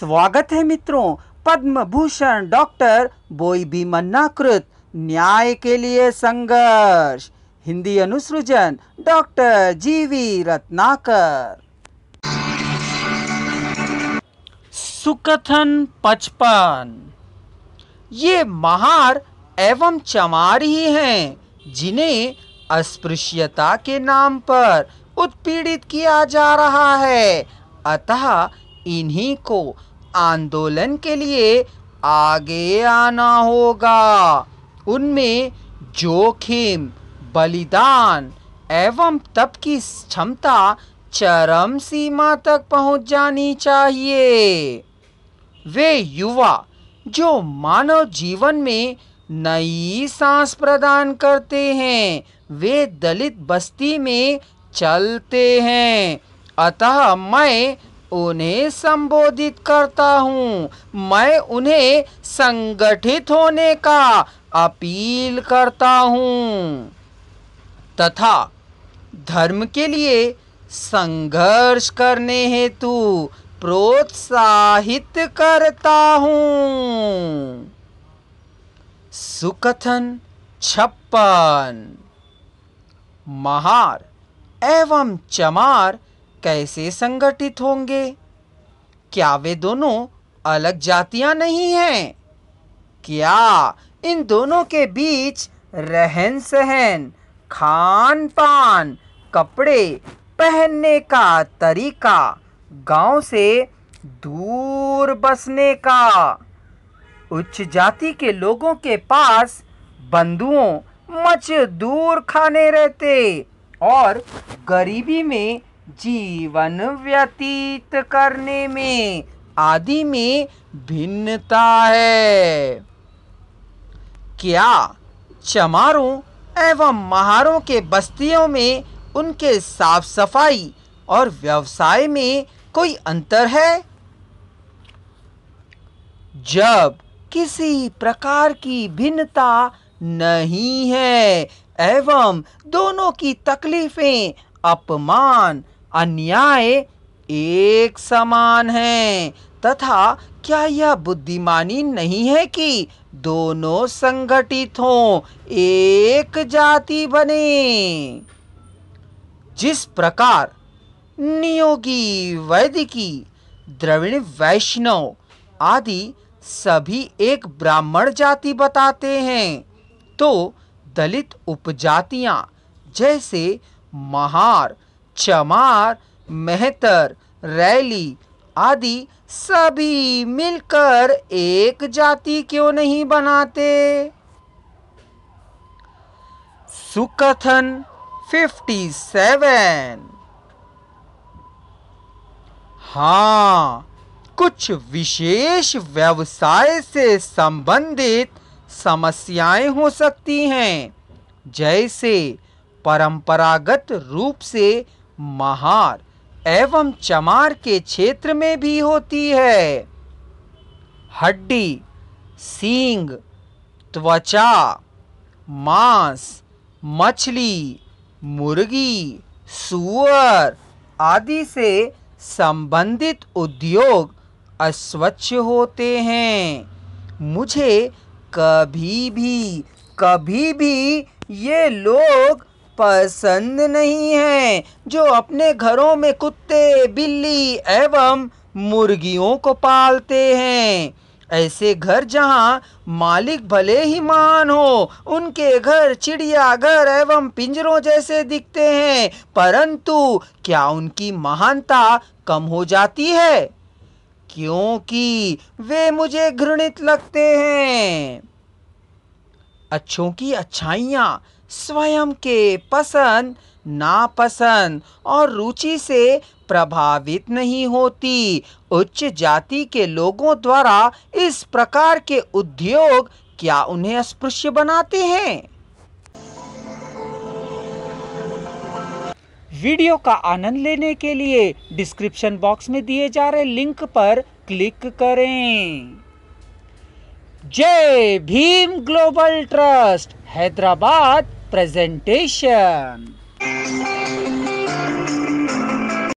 स्वागत है मित्रों पद्म भूषण डॉक्टर बोई भी मन्नाकृत न्याय के लिए संघर्ष हिंदी अनुसृजन डॉक्टर जीवी रत्नाकर सुकथन पचपन ये महार एवं चमार ही हैं जिन्हें अस्पृश्यता के नाम पर उत्पीड़ित किया जा रहा है अतः इन्हीं को आंदोलन के लिए आगे आना होगा उनमें जोखिम बलिदान एवं तप की क्षमता चरम सीमा तक पहुंच जानी चाहिए वे युवा जो मानव जीवन में नई सांस प्रदान करते हैं वे दलित बस्ती में चलते हैं अतः मैं उन्हें संबोधित करता हूँ मैं उन्हें संगठित होने का अपील करता हूँ तथा धर्म के लिए संघर्ष करने हेतु प्रोत्साहित करता हूँ सुकथन छप्पन महार एवं चमार कैसे संगठित होंगे क्या वे दोनों अलग जातियां नहीं हैं क्या इन दोनों के बीच रहन सहन खान पान कपड़े पहनने का तरीका गांव से दूर बसने का उच्च जाति के लोगों के पास बंधुओं मच दूर खाने रहते और गरीबी में जीवन व्यतीत करने में आदि में भिन्नता है क्या चमारों एवं महारों के बस्तियों में उनके साफ सफाई और व्यवसाय में कोई अंतर है जब किसी प्रकार की भिन्नता नहीं है एवं दोनों की तकलीफें अपमान अन्याय एक समान है तथा क्या यह बुद्धिमानी नहीं है कि दोनों संगठित हों एक जाति बने जिस प्रकार नियोगी वैदिकी द्रविण वैष्णव आदि सभी एक ब्राह्मण जाति बताते हैं तो दलित उपजातियां जैसे महार चमार मेहतर रैली आदि सभी मिलकर एक जाति क्यों नहीं बनाते सुकथन 57 हाँ कुछ विशेष व्यवसाय से संबंधित समस्याएं हो सकती हैं जैसे परंपरागत रूप से महार एवं चमार के क्षेत्र में भी होती है हड्डी सींग त्वचा मांस मछली मुर्गी सुअर आदि से संबंधित उद्योग अस्वच्छ होते हैं मुझे कभी भी कभी भी ये लोग पसंद नहीं हैं जो अपने घरों में कुत्ते बिल्ली एवं मुर्गियों को पालते हैं ऐसे घर जहाँ मालिक भले ही महान हो उनके घर चिड़ियाघर एवं पिंजरों जैसे दिखते हैं परंतु क्या उनकी महानता कम हो जाती है क्योंकि वे मुझे घृणित लगते हैं अच्छों की अच्छाइयाँ स्वयं के पसंद नापसंद और रुचि से प्रभावित नहीं होती उच्च जाति के लोगों द्वारा इस प्रकार के उद्योग क्या उन्हें अस्पृश्य बनाते हैं वीडियो का आनंद लेने के लिए डिस्क्रिप्शन बॉक्स में दिए जा रहे लिंक पर क्लिक करें Jai Bhim global trust Hyderabad presentation.